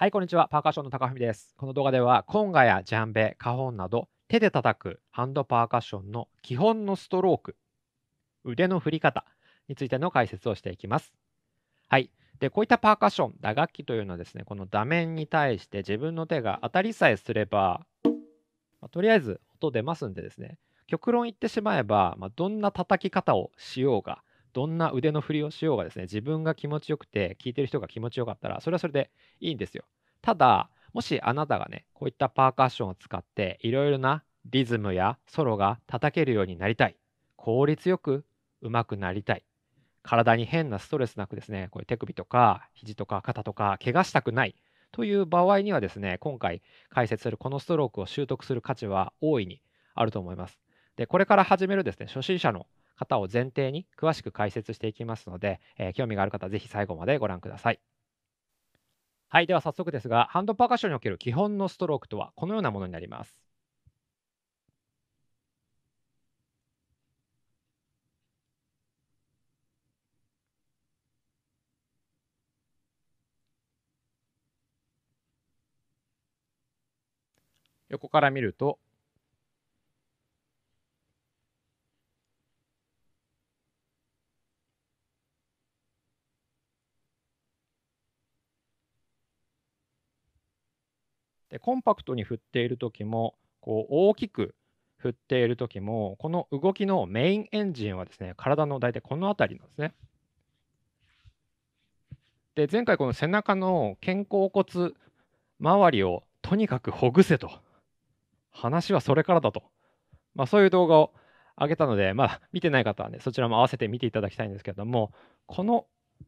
はい、こんにちは。パーカッションの高文です。この動画では、コンガやジャンベ、カホンなど、手で叩くハンドパーカッションの基本のストローク、腕の振り方についての解説をしていきます。はい。で、こういったパーカッション、打楽器というのはですね、この打面に対して自分の手が当たりさえすれば、まあ、とりあえず音出ますんでですね、極論言ってしまえば、まあ、どんな叩き方をしようが、どんな腕の振りをしようがですね、自分が気持ちよくて、聞いてる人が気持ちよかったら、それはそれでいいんですよ。ただ、もしあなたがね、こういったパーカッションを使って、いろいろなリズムやソロが叩けるようになりたい、効率よく上手くなりたい、体に変なストレスなくですね、これ手首とか肘とか肩とか怪我したくないという場合にはですね、今回解説するこのストロークを習得する価値は大いにあると思います。で、これから始めるですね、初心者の方を前提に詳しく解説していきますので、え興味がある方、ぜひ最後までご覧ください。はい、では早速ですが、ハンドパーカッションにおける基本のストロークとはこのようなものになります。横から見るとでコンパクトに振っている時もこう大きく振っている時もこの動きのメインエンジンはですね体の大体この辺りなんですね。で前回この背中の肩甲骨周りをとにかくほぐせと話はそれからだと、まあ、そういう動画を上げたので、まあ、見てない方はねそちらも合わせて見ていただきたいんですけれどもこの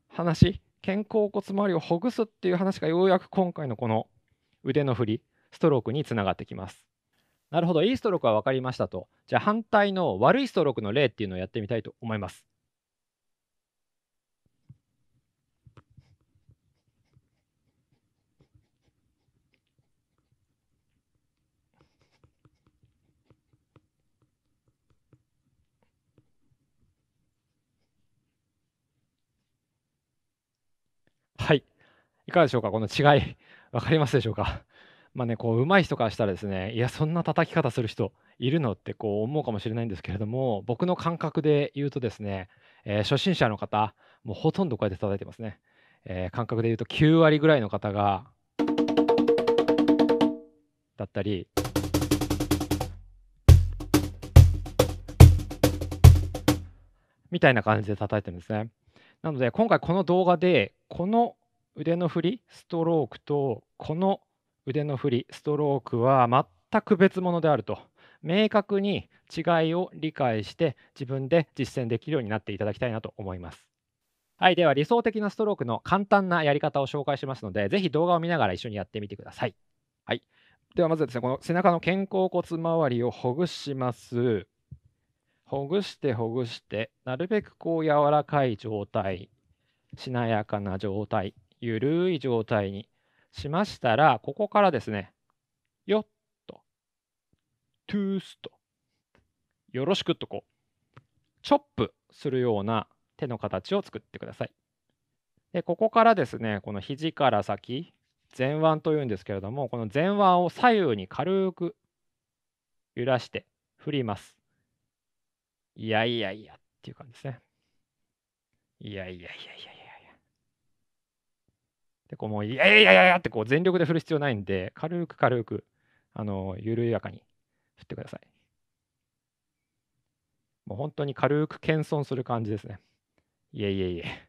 話肩甲骨周りをほぐすっていう話がようやく今回のこの腕の振りストロークにつながってきますなるほどいいストロークは分かりましたとじゃあ反対の悪いストロークの例っていうのをやってみたいと思いますはい。いかがでしょうかこの違い。わかりますでしょうか。まあね、こう上手い人からしたらですね、いや、そんな叩き方する人いるのってこう思うかもしれないんですけれども、僕の感覚で言うとですね、えー初心者の方、もうほとんどこうやって叩いてますね。えー感覚で言うと9割ぐらいの方が、だったり、みたいな感じで叩いてるんですね。なので、今回この動画で、この腕の振り、ストロークと、この腕の振り、ストロークは全く別物であると、明確に違いを理解して、自分で実践できるようになっていただきたいなと思います。はい、では理想的なストロークの簡単なやり方を紹介しますので、ぜひ動画を見ながら一緒にやってみてください。はい、ではまずですね、この背中の肩甲骨周りをほぐします。ほぐしてほぐして、なるべくこう柔らかい状態、しなやかな状態ゆるい状態にしましたら、ここからですね、よっと、トゥースと、よろしくっとこう、チョップするような手の形を作ってください。で、ここからですね、この肘から先、前腕というんですけれども、この前腕を左右に軽く揺らして振ります。いやいやいやっていう感じですね。いやいやいやいやいや。で、こうもう、いやいやいやいやってこう全力で振る必要ないんで、軽く軽く、あの、緩やかに振ってください。もう本当に軽く謙遜する感じですね。いえいえいえ、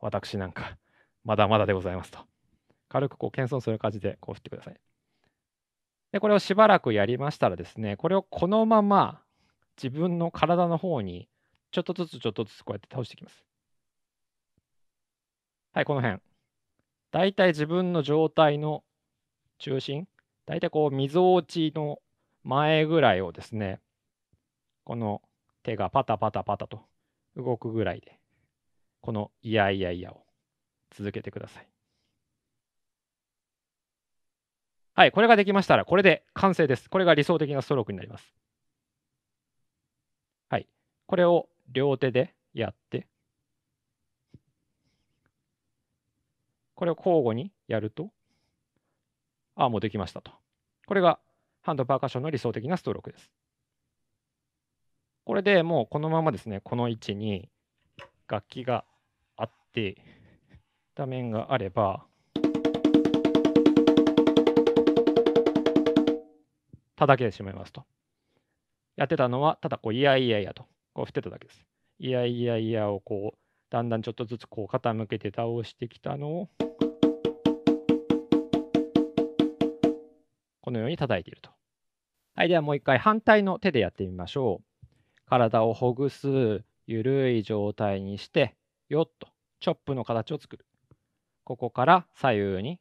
私なんか、まだまだでございますと。軽くこう謙遜する感じでこう振ってください。で、これをしばらくやりましたらですね、これをこのまま自分の体の方にちょっとずつちょっとずつこうやって倒していきます。はい、この辺。大体自分の状態の中心、大体こう、みぞおちの前ぐらいをですね、この手がパタパタパタと動くぐらいで、このいやいやいやを続けてください。はい、これができましたら、これで完成です。これが理想的なストロークになります。はい、これを両手でやって、これを交互にやると、ああ、もうできましたと。これがハンドパーカッションの理想的なストロークです。これでもうこのままですね、この位置に楽器があって、画面があれば、叩けてしまいますと。やってたのは、ただこう、いやいやいやと、こう振ってただけです。いやいやいやをこう、だんだんちょっとずつこう傾けて倒してきたのを。このように叩いていると。はい、ではもう一回反対の手でやってみましょう。体をほぐす、ゆるい状態にして、よっと、チョップの形を作る。ここから左右に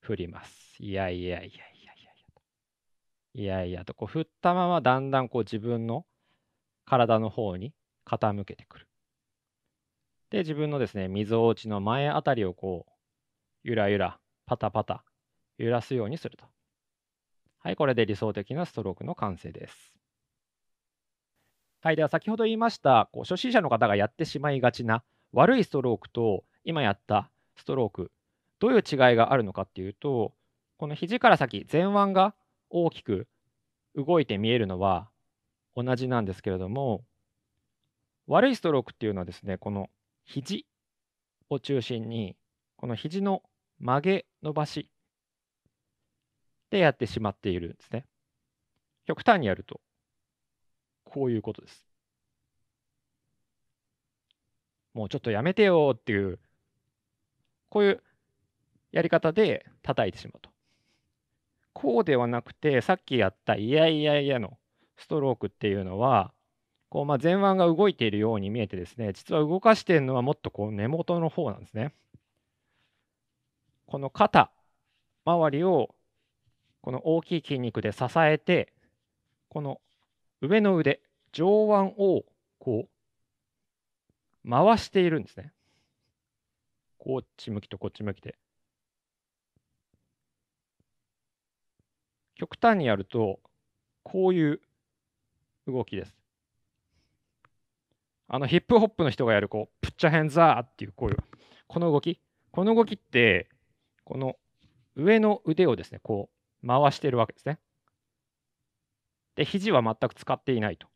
振ります。いやいやいやいやいやいや。いやいやと、こう振ったままだんだんこう自分の体の方に傾けてくる。で、自分のですね、みぞおちの前あたりをこう、ゆらゆら、パタパタ、揺らすようにすると。はい、これで理想的なストロークの完成です。はい、では先ほど言いましたこう初心者の方がやってしまいがちな悪いストロークと今やったストロークどういう違いがあるのかっていうとこの肘から先前腕が大きく動いて見えるのは同じなんですけれども悪いストロークっていうのはですねこの肘を中心にこの肘の曲げ伸ばしでやってしまっているんですね。極端にやると、こういうことです。もうちょっとやめてよっていう、こういうやり方で叩いてしまうと。こうではなくて、さっきやったいやいやいやのストロークっていうのは、こうまあ前腕が動いているように見えてですね、実は動かしているのはもっとこう根元の方なんですね。この肩周りをこの大きい筋肉で支えて、この上の腕、上腕をこう回しているんですね。こっち向きとこっち向きで。極端にやると、こういう動きです。あのヒップホップの人がやるこう、プッチャヘンザーっていうこういう、この動き。この動きって、この上の腕をですね、こう、回しているわけですね。で、肘は全く使っていないと。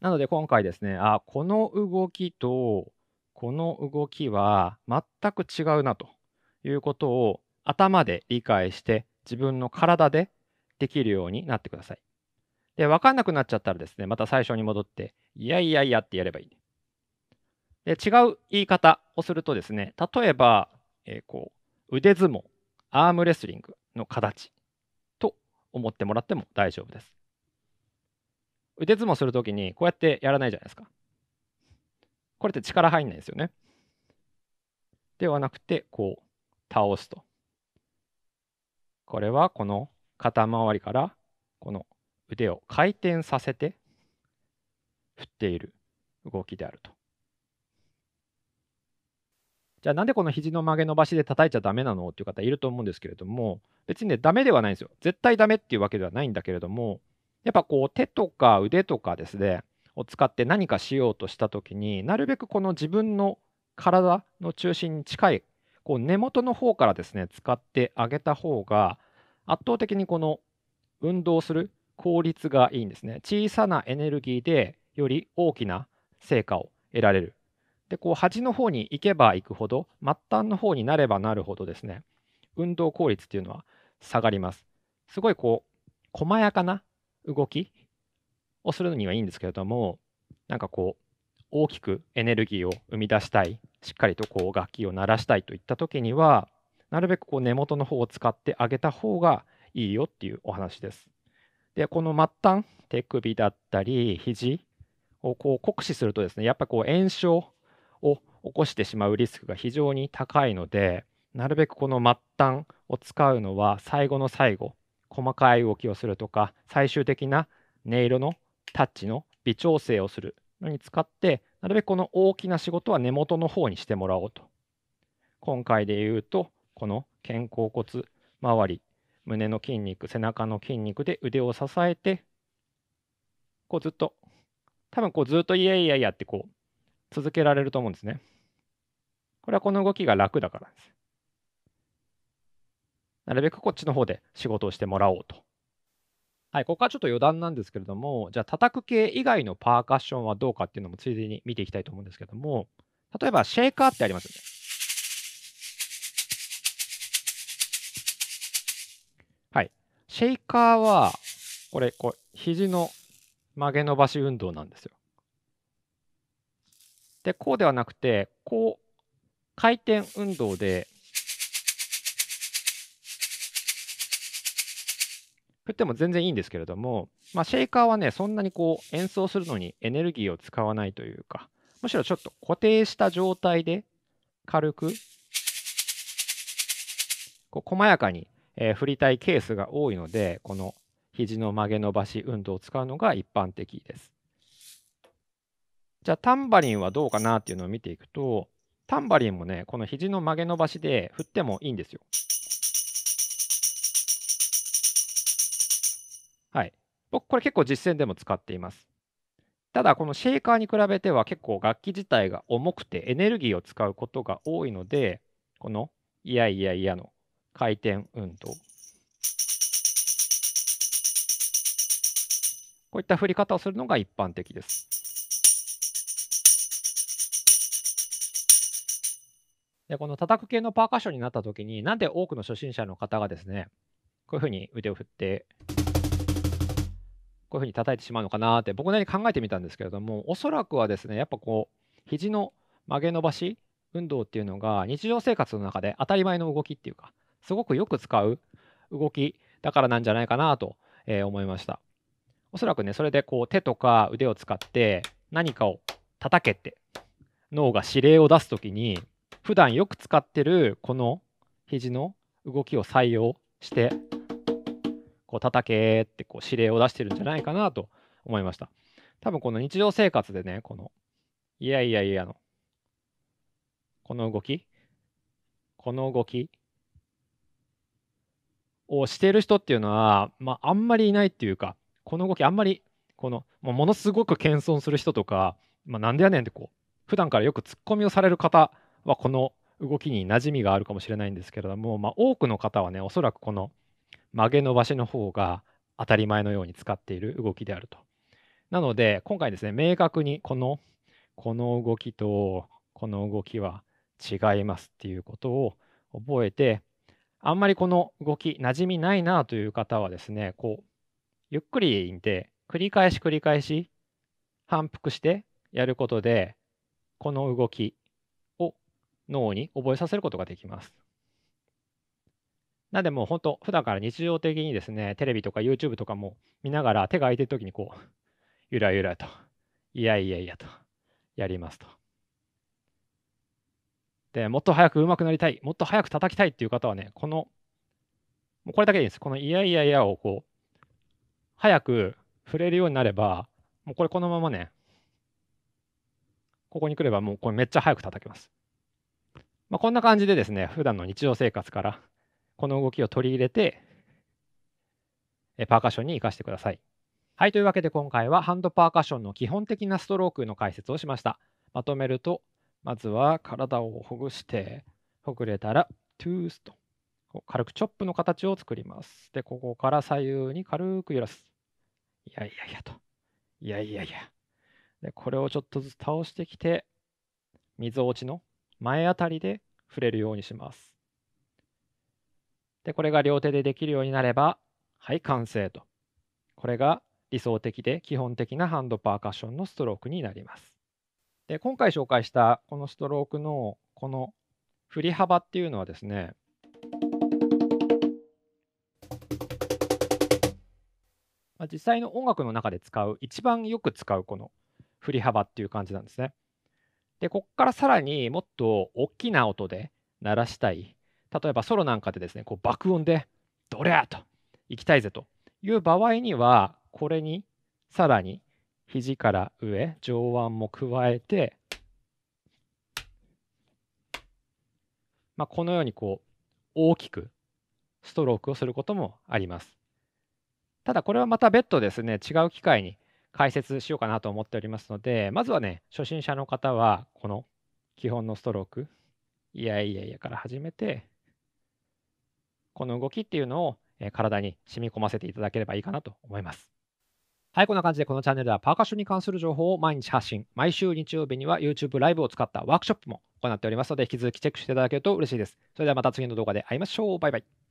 なので今回ですね、あ、この動きとこの動きは全く違うなということを頭で理解して自分の体でできるようになってください。で、分かんなくなっちゃったらですね、また最初に戻って、いやいやいやってやればいい。で、違う言い方をするとですね、例えば、えー、こう、腕相撲アームレスリングの形と思ってもらっても大丈夫です。腕相撲するときにこうやってやらないじゃないですか。これって力入んないですよね。ではなくて、こう倒すと。これはこの肩周りからこの腕を回転させて振っている動きであると。じゃあなんでこの肘の曲げ伸ばしで叩いちゃダメなのっていう方いると思うんですけれども、別にね、ダメではないんですよ。絶対ダメっていうわけではないんだけれども、やっぱこう手とか腕とかですね、を使って何かしようとした時になるべくこの自分の体の中心に近いこう根元の方からですね使ってあげた方が圧倒的にこの運動する効率がいいんですね小さなエネルギーでより大きな成果を得られるでこう端の方に行けば行くほど末端の方になればなるほどですね運動効率っていうのは下がります。すごいこう細やかな動きをするのにはいいんですけれどもなんかこう大きくエネルギーを生み出したいしっかりとこう楽器を鳴らしたいといった時にはなるべくこう根元の方を使ってあげた方がいいよっていうお話です。でこの末端手首だったり肘をこう酷使するとですねやっぱこう炎症を起こしてしまうリスクが非常に高いのでなるべくこの末端を使うのは最後の最後細かい動きをするとか最終的な音色のタッチの微調整をするのに使ってなるべくこの大きな仕事は根元の方にしてもらおうと今回で言うとこの肩甲骨周り胸の筋肉背中の筋肉で腕を支えてこうずっと多分こうずっといやいやいやってこう続けられると思うんですね。これはこの動きが楽だからです。なるべくこっちの方で仕事をしてもらおうと。はい、ここはちょっと余談なんですけれども、じゃあ叩く系以外のパーカッションはどうかっていうのもついでに見ていきたいと思うんですけども、例えばシェイカーってありますよね。はい、シェイカーは、これ、こう肘の曲げ伸ばし運動なんですよ。で、こうではなくて、こう、回転運動で、振っても全然いいんですけれども、まあ、シェイカーはね、そんなにこう演奏するのにエネルギーを使わないというか、むしろちょっと固定した状態で軽く、こう細やかに、えー、振りたいケースが多いので、この肘の曲げ伸ばし運動を使うのが一般的です。じゃあタンバリンはどうかなっていうのを見ていくと、タンバリンもね、この肘の曲げ伸ばしで振ってもいいんですよ。はい。僕、これ結構実践でも使っています。ただ、このシェーカーに比べては結構楽器自体が重くてエネルギーを使うことが多いので、このいやいやいやの回転運動。こういった振り方をするのが一般的です。で、この叩く系のパーカッションになった時に、なんで多くの初心者の方がですね、こういうふうに腕を振って、こういうふうに叩いてしまうのかなって、僕なりに考えてみたんですけれども、おそらくはですね、やっぱこう、肘の曲げ伸ばし運動っていうのが、日常生活の中で当たり前の動きっていうか、すごくよく使う動きだからなんじゃないかなと、え思いました。おそらくね、それでこう手とか腕を使って何かを叩けって脳が指令を出す時に普段よく使ってるこの肘の動きを採用してこう叩けってこう指令を出してるんじゃないかなと思いました多分この日常生活でねこのいやいやいやのこの動きこの動きをしてる人っていうのは、まあ、あんまりいないっていうかこの動きあんまりこのものすごく謙遜する人とか、まあ、なんでやねんってこう普段からよくツッコミをされる方はこの動きに馴染みがあるかもしれないんですけれども、まあ、多くの方はねおそらくこの曲げ伸ばしの方が当たり前のように使っている動きであると。なので今回ですね明確にこのこの動きとこの動きは違いますっていうことを覚えてあんまりこの動き馴染みないなという方はですねこうゆっくりで繰り返し繰り返し反復してやることでこの動き脳に覚えさせることができます。なんでもう本当、普段から日常的にですね、テレビとか YouTube とかも見ながら手が空いてる時にこう、ゆらゆらと、いやいやいやと、やりますと。で、もっと早く上手くなりたい、もっと早く叩きたいっていう方はね、この、もうこれだけでいいんです。このいやいやいやをこう、早く触れるようになれば、もうこれこのままね、ここに来ればもうこれめっちゃ早く叩きます。まあ、こんな感じでですね、普段の日常生活からこの動きを取り入れて、パーカッションに活かしてください。はい、というわけで今回はハンドパーカッションの基本的なストロークの解説をしました。まとめると、まずは体をほぐして、ほぐれたら、トゥースと、軽くチョップの形を作ります。で、ここから左右に軽く揺らす。いやいやいやと。いやいやいや。で、これをちょっとずつ倒してきて、水落ちの前あたりで触れるようにします。で、これが両手でできるようになれば、はい、完成と。これが理想的で基本的なハンドパーカッションのストロークになります。で、今回紹介したこのストロークのこの振り幅っていうのはですね、まあ、実際の音楽の中で使う一番よく使うこの振り幅っていう感じなんですね。で、ここからさらにもっと大きな音で鳴らしたい。例えばソロなんかでですね、こう爆音で、どりゃと行きたいぜという場合には、これにさらに肘から上、上腕も加えて、まあ、このようにこう大きくストロークをすることもあります。ただこれはまた別途ですね、違う機会に解説しようかなと思っておりますので、まずはね、初心者の方は、この基本のストローク、いやいやいやから始めて、この動きっていうのをえ体に染み込ませていただければいいかなと思います。はい、こんな感じでこのチャンネルではパーカッションに関する情報を毎日発信、毎週日曜日には YouTube ライブを使ったワークショップも行っておりますので、引き続きチェックしていただけると嬉しいです。それではまた次の動画で会いましょう。バイバイ。